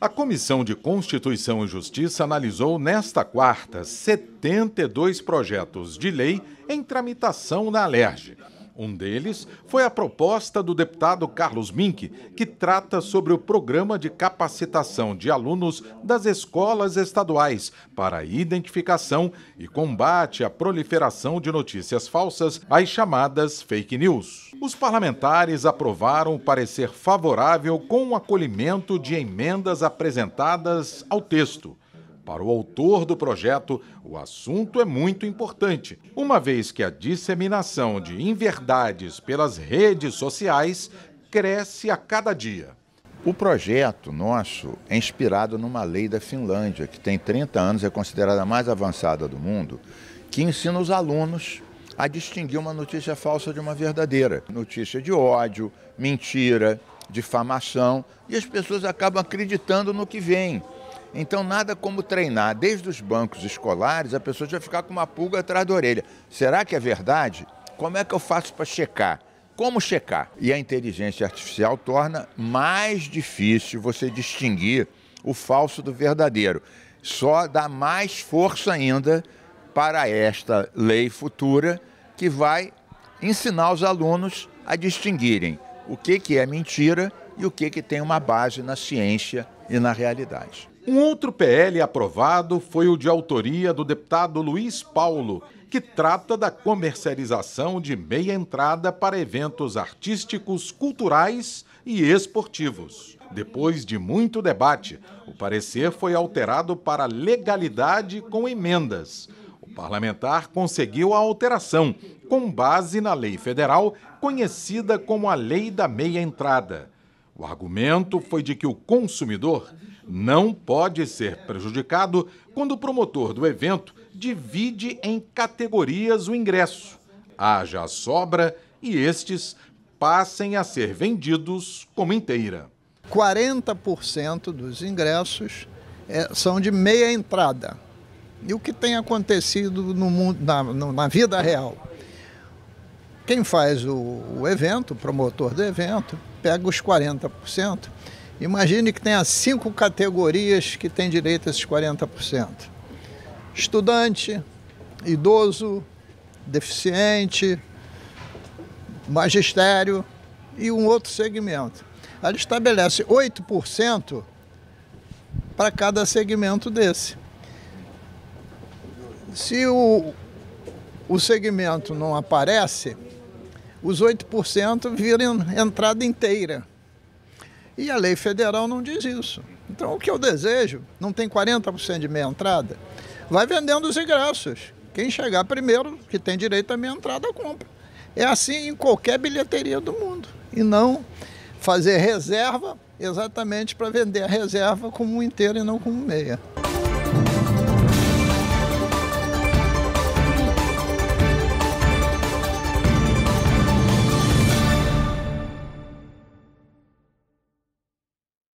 A Comissão de Constituição e Justiça analisou nesta quarta 72 projetos de lei em tramitação na Alerj. Um deles foi a proposta do deputado Carlos Mink, que trata sobre o programa de capacitação de alunos das escolas estaduais para identificação e combate à proliferação de notícias falsas, as chamadas fake news. Os parlamentares aprovaram o parecer favorável com o acolhimento de emendas apresentadas ao texto. Para o autor do projeto, o assunto é muito importante, uma vez que a disseminação de inverdades pelas redes sociais cresce a cada dia. O projeto nosso é inspirado numa lei da Finlândia, que tem 30 anos, é considerada a mais avançada do mundo, que ensina os alunos a distinguir uma notícia falsa de uma verdadeira. Notícia de ódio, mentira, difamação, e as pessoas acabam acreditando no que vem. Então, nada como treinar. Desde os bancos escolares, a pessoa já ficar com uma pulga atrás da orelha. Será que é verdade? Como é que eu faço para checar? Como checar? E a inteligência artificial torna mais difícil você distinguir o falso do verdadeiro. Só dá mais força ainda para esta lei futura que vai ensinar os alunos a distinguirem o que, que é mentira e o que, que tem uma base na ciência e na realidade. Um outro PL aprovado foi o de autoria do deputado Luiz Paulo, que trata da comercialização de meia entrada para eventos artísticos, culturais e esportivos. Depois de muito debate, o parecer foi alterado para legalidade com emendas. O parlamentar conseguiu a alteração, com base na lei federal conhecida como a Lei da Meia Entrada. O argumento foi de que o consumidor não pode ser prejudicado quando o promotor do evento divide em categorias o ingresso, haja a sobra e estes passem a ser vendidos como inteira. 40% dos ingressos é, são de meia entrada. E o que tem acontecido no mundo, na, na vida real? Quem faz o, o evento, o promotor do evento, pega os 40% Imagine que tenha cinco categorias que têm direito a esses 40%. Estudante, idoso, deficiente, magistério e um outro segmento. Ela estabelece 8% para cada segmento desse. Se o, o segmento não aparece, os 8% viram entrada inteira. E a lei federal não diz isso. Então, o que eu desejo, não tem 40% de meia entrada, vai vendendo os ingressos. Quem chegar primeiro, que tem direito à meia entrada, compra. É assim em qualquer bilheteria do mundo. E não fazer reserva exatamente para vender a reserva como um inteiro e não como meia.